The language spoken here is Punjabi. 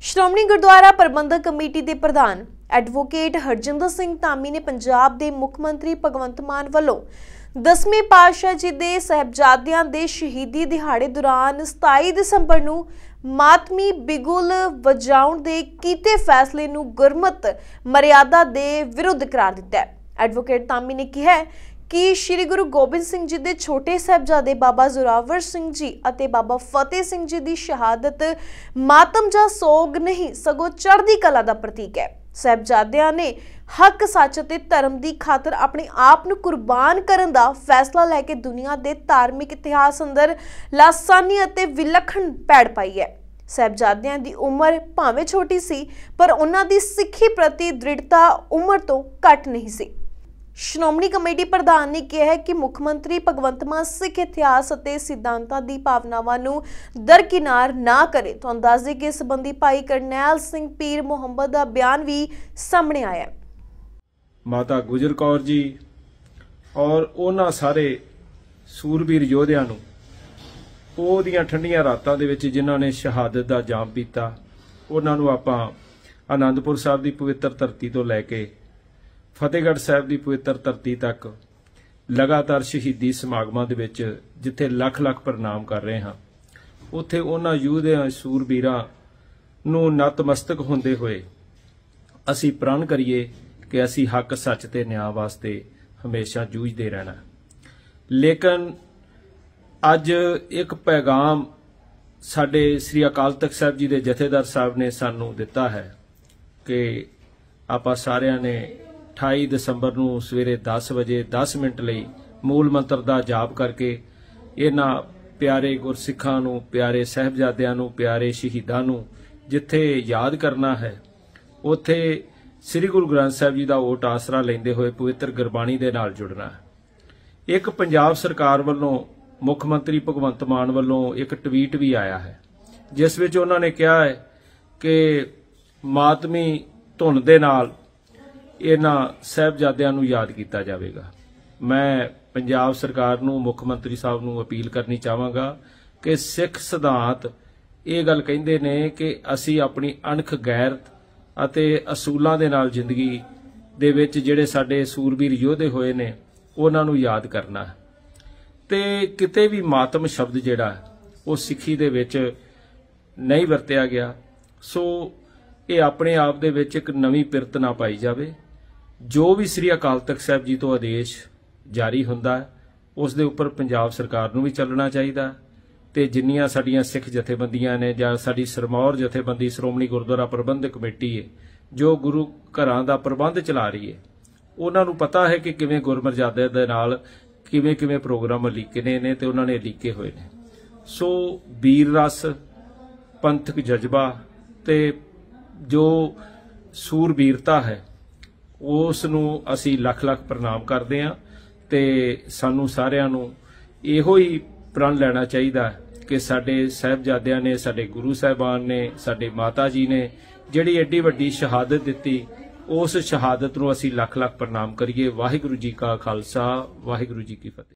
ਸ਼੍ਰੋਮਣੀ ਗੁਰਦੁਆਰਾ ਪ੍ਰਬੰਧਕ ਕਮੇਟੀ ਦੇ ਪ੍ਰਧਾਨ ਐਡਵੋਕੇਟ ਹਰਜਿੰਦਰ ਸਿੰਘ ਧਾਮੀ ਨੇ ਪੰਜਾਬ ਦੇ ਮੁੱਖ ਮੰਤਰੀ ਭਗਵੰਤ ਮਾਨ ਵੱਲੋਂ 10ਵੇਂ ਪਾਤਸ਼ਾਹ ਜੀ ਦੇ ਸਹਿਬਜ਼ਾਦਿਆਂ ਦੇ ਸ਼ਹੀਦੀ ਦਿਹਾੜੇ ਦੌਰਾਨ 27 ਦਸੰਬਰ ਨੂੰ ਮਾਤਮੀ ਬਿਗੁਲ ਵਜਾਉਣ ਦੇ ਕੀਤੇ ਫੈਸਲੇ ਨੂੰ ਗੁਰਮਤ ਮਰਿਆਦਾ ਦੇ ਵਿਰੁੱਧ ਕਰਾਰ ਦਿੱਤਾ ਹੈ ਐਡਵੋਕੇਟ ਧਾਮੀ ਨੇ ਕਿਹਾ ਕਿ ਸ੍ਰੀ ਗੁਰੂ ਗੋਬਿੰਦ ਸਿੰਘ ਜੀ ਦੇ ਛੋਟੇ ਸਹਿਬਜ਼ਾਦੇ ਬਾਬਾ ਜ਼ੁਰਾਵਰ ਸਿੰਘ ਜੀ ਅਤੇ ਬਾਬਾ ਫਤਿਹ ਸਿੰਘ ਜੀ ਦੀ ਸ਼ਹਾਦਤ ਮਾਤਮ ਜਾਂ ਸੋਗ ਨਹੀਂ ਸਗੋਂ ਚੜ੍ਹਦੀ ਕਲਾ ਦਾ ਪ੍ਰਤੀਕ ਹੈ ਸਹਿਬਜ਼ਾਦਿਆਂ ਨੇ ਹੱਕ ਸੱਚ ਤੇ ਧਰਮ ਦੀ ਖਾਤਰ ਆਪਣੇ ਆਪ ਨੂੰ ਕੁਰਬਾਨ ਕਰਨ ਦਾ ਫੈਸਲਾ ਲੈ ਕੇ ਦੁਨੀਆ ਦੇ ਧਾਰਮਿਕ ਇਤਿਹਾਸ ਅੰਦਰ ਲਾਸਾਨੀ ਅਤੇ ਵਿਲੱਖਣ ਪੈੜ ਪਾਈ ਹੈ ਸਹਿਬਜ਼ਾਦਿਆਂ ਦੀ ਉਮਰ ਭਾਵੇਂ ਛੋਟੀ ਸੀ ਪਰ ਉਹਨਾਂ ਦੀ ਸਿੱਖੀ ਪ੍ਰਤੀ ਦ੍ਰਿੜਤਾ ਉਮਰ ਤੋਂ ਘੱਟ ਨਹੀਂ ਸੀ ਸ਼੍ਰੋਮਣੀ ਕਮੇਟੀ ਪ੍ਰਧਾਨ ਨੇ ਕਿਹਾ ਹੈ ਕਿ ਮੁੱਖ ਮੰਤਰੀ ਭਗਵੰਤ ਮਾਨ ਸਿੱਖ ਇਤਿਹਾਸ ਅਤੇ ਸਿਧਾਂਤਾਂ ਦੀ ਭਾਵਨਾਵਾਂ ਨੂੰ ਦਰਕਿਨਾਰ ਨਾ ਕਰੇ ਤੁਹਾਨੂੰ ਦੱਸ ਦੇ ਕਿ ਇਸ ਸੰਬੰਧੀ ਭਾਈ ਕਰਨੈਲ ਸਿੰਘ ਪੀਰ ਮੁਹੰਮਦ ਦਾ ਬਿਆਨ ਵੀ ਸਾਹਮਣੇ ਆਇਆ ਹੈ ਮਾਤਾ ਗੁਜਰ ਕੌਰ ਜੀ ਔਰ ਉਹਨਾਂ ਸਾਰੇ ਸੂਰਬੀਰ ਯੋਧਿਆਂ ਨੂੰ ਉਹਦੀਆਂ ਠੰਡੀਆਂ ਰਾਤਾਂ ਦੇ ਵਿੱਚ ਜਿਨ੍ਹਾਂ ਨੇ ਸ਼ਹਾਦਤ ਦਾ ਜਾਮ ਪੀਤਾ ਉਹਨਾਂ ਨੂੰ ਆਪਾਂ ਆਨੰਦਪੁਰ ਸਾਹਿਬ ਦੀ ਪਵਿੱਤਰ ਧਰਤੀ ਤੋਂ ਲੈ ਕੇ ਫਤਿਹਗੜ੍ਹ ਸਾਹਿਬ ਦੀ ਪਵਿੱਤਰ ਧਰਤੀ ਤੱਕ ਲਗਾਤਾਰ ਸ਼ਹੀਦੀ ਸਮਾਗਮਾਂ ਦੇ ਵਿੱਚ ਜਿੱਥੇ ਲੱਖ ਲੱਖ ਪ੍ਰਣਾਮ ਕਰ ਰਹੇ ਹਾਂ ਉੱਥੇ ਉਹਨਾਂ ਯੂਧਿਆਂ ਸੂਰਬੀਰਾਂ ਨੂੰ ਨਤਮਸਤਕ ਹੁੰਦੇ ਹੋਏ ਅਸੀਂ ਪ੍ਰਣ ਕਰੀਏ ਕਿ ਅਸੀਂ ਹੱਕ ਸੱਚ ਤੇ ਨਿਆਂ ਵਾਸਤੇ ਹਮੇਸ਼ਾ ਜੂਝਦੇ ਰਹਿਣਾ ਲੇਕਿਨ ਅੱਜ ਇੱਕ ਪੈਗਾਮ ਸਾਡੇ ਸ੍ਰੀ ਅਕਾਲ ਤਖਤ ਸਾਹਿਬ ਜੀ ਦੇ ਜਥੇਦਾਰ ਸਾਹਿਬ ਨੇ ਸਾਨੂੰ ਦਿੱਤਾ ਹੈ ਕਿ ਆਪਾਂ ਸਾਰਿਆਂ ਨੇ 28 ਦਸੰਬਰ ਨੂੰ ਸਵੇਰੇ 10 ਵਜੇ 10 ਮਿੰਟ ਲਈ ਮੂਲ ਮੰਤਰ ਦਾ ਜਾਪ ਕਰਕੇ ਇਹਨਾਂ ਪਿਆਰੇ ਗੁਰਸਿੱਖਾਂ ਨੂੰ ਪਿਆਰੇ ਸਹਿਬਜ਼ਾਦਿਆਂ ਨੂੰ ਪਿਆਰੇ ਸ਼ਹੀਦਾਂ ਨੂੰ ਜਿੱਥੇ ਯਾਦ ਕਰਨਾ ਹੈ ਉਥੇ ਸ੍ਰੀ ਗੁਰੂ ਗ੍ਰੰਥ ਸਾਹਿਬ ਜੀ ਦਾ ਓਟ ਆਸਰਾ ਲੈਂਦੇ ਹੋਏ ਪਵਿੱਤਰ ਗੁਰਬਾਣੀ ਦੇ ਨਾਲ ਜੁੜਨਾ ਹੈ ਇੱਕ ਪੰਜਾਬ ਸਰਕਾਰ ਵੱਲੋਂ ਮੁੱਖ ਮੰਤਰੀ ਭਗਵੰਤ ਮਾਨ ਵੱਲੋਂ ਇੱਕ ਟਵੀਟ ਵੀ ਆਇਆ ਹੈ ਜਿਸ ਵਿੱਚ ਉਹਨਾਂ ਨੇ ਕਿਹਾ ਹੈ ਕਿ ਮਾਤਮੀ ਧੁਨ ਦੇ ਨਾਲ ਇਹਨਾਂ ਸਹਿਬਜ਼ਾਦਿਆਂ ਨੂੰ ਯਾਦ ਕੀਤਾ ਜਾਵੇਗਾ ਮੈਂ ਪੰਜਾਬ ਸਰਕਾਰ ਨੂੰ ਮੁੱਖ ਮੰਤਰੀ ਸਾਹਿਬ ਨੂੰ ਅਪੀਲ ਕਰਨੀ ਚਾਹਾਂਗਾ ਕਿ ਸਿੱਖ ਸਿਧਾਂਤ ਇਹ ਗੱਲ ਕਹਿੰਦੇ ਨੇ ਕਿ ਅਸੀਂ ਆਪਣੀ ਅਣਖ ਗੈਰਤ ਅਤੇ ਅਸੂਲਾਂ ਦੇ ਨਾਲ ਜ਼ਿੰਦਗੀ ਦੇ ਵਿੱਚ ਜਿਹੜੇ ਸਾਡੇ ਸੂਰਬੀਰ ਯੋਧੇ ਹੋਏ ਨੇ ਉਹਨਾਂ ਨੂੰ ਯਾਦ ਕਰਨਾ ਤੇ ਕਿਤੇ ਵੀ ਮਾਤਮ ਸ਼ਬਦ ਜਿਹੜਾ ਉਹ ਸਿੱਖੀ ਦੇ ਵਿੱਚ ਨਹੀਂ ਵਰਤਿਆ ਗਿਆ ਸੋ ਇਹ ਆਪਣੇ ਆਪ ਦੇ ਵਿੱਚ ਇੱਕ ਨਵੀਂ ਪਿਰਤ ਨਾ ਪਾਈ ਜਾਵੇ ਜੋ ਵੀ ਸ੍ਰੀ ਅਕਾਲ ਤਖਤ ਸਾਹਿਬ ਜੀ ਤੋਂ ਆਦੇਸ਼ ਜਾਰੀ ਹੁੰਦਾ ਉਸ ਦੇ ਉੱਪਰ ਪੰਜਾਬ ਸਰਕਾਰ ਨੂੰ ਵੀ ਚੱਲਣਾ ਚਾਹੀਦਾ ਤੇ ਜਿੰਨੀਆਂ ਸਾਡੀਆਂ ਸਿੱਖ ਜਥੇਬੰਦੀਆਂ ਨੇ ਜਾਂ ਸਾਡੀ ਸਰਮੌਰ ਜਥੇਬੰਦੀ ਸ਼੍ਰੋਮਣੀ ਗੁਰਦੁਆਰਾ ਪ੍ਰਬੰਧਕ ਕਮੇਟੀ ਹੈ ਜੋ ਗੁਰੂ ਘਰਾਂ ਦਾ ਪ੍ਰਬੰਧ ਚਲਾ ਰਹੀ ਹੈ ਉਹਨਾਂ ਨੂੰ ਪਤਾ ਹੈ ਕਿ ਕਿਵੇਂ ਗੁਰਮਰਜ਼ਾਦੇ ਦੇ ਨਾਲ ਕਿਵੇਂ ਕਿਵੇਂ ਪ੍ਰੋਗਰਾਮ ਲਿਖਨੇ ਨੇ ਤੇ ਉਹਨਾਂ ਨੇ ਲਿਖੇ ਹੋਏ ਨੇ ਸੋ ਵੀਰ ਰਸ ਪੰਥਕ ਜਜ਼ਬਾ ਤੇ ਜੋ ਸੂਰਬੀਰਤਾ ਹੈ ਉਸ ਨੂੰ ਅਸੀਂ ਲੱਖ ਲੱਖ ਪ੍ਰਣਾਮ ਕਰਦੇ ਹਾਂ ਤੇ ਸਾਨੂੰ ਸਾਰਿਆਂ ਨੂੰ ਇਹੋ ਹੀ ਪ੍ਰਣ ਲੈਣਾ ਚਾਹੀਦਾ ਕਿ ਸਾਡੇ ਸਹਿਬਜ਼ਾਦਿਆਂ ਨੇ ਸਾਡੇ ਗੁਰੂ ਸਾਹਿਬਾਨ ਨੇ ਸਾਡੇ ਮਾਤਾ ਜੀ ਨੇ ਜਿਹੜੀ ਐਡੀ ਵੱਡੀ ਸ਼ਹਾਦਤ ਦਿੱਤੀ ਉਸ ਸ਼ਹਾਦਤ ਨੂੰ ਅਸੀਂ ਲੱਖ ਲੱਖ ਪ੍ਰਣਾਮ ਕਰੀਏ ਵਾਹਿਗੁਰੂ ਜੀ ਕਾ ਖਾਲਸਾ ਵਾਹਿਗੁਰੂ ਜੀ ਕੀ ਫਤਿਹ